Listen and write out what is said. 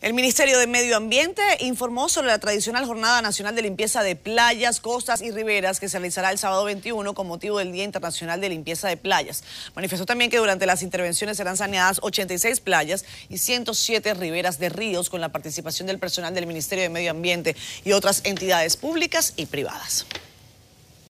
El Ministerio de Medio Ambiente informó sobre la tradicional Jornada Nacional de Limpieza de Playas, Costas y Riberas que se realizará el sábado 21 con motivo del Día Internacional de Limpieza de Playas. Manifestó también que durante las intervenciones serán saneadas 86 playas y 107 riberas de ríos con la participación del personal del Ministerio de Medio Ambiente y otras entidades públicas y privadas.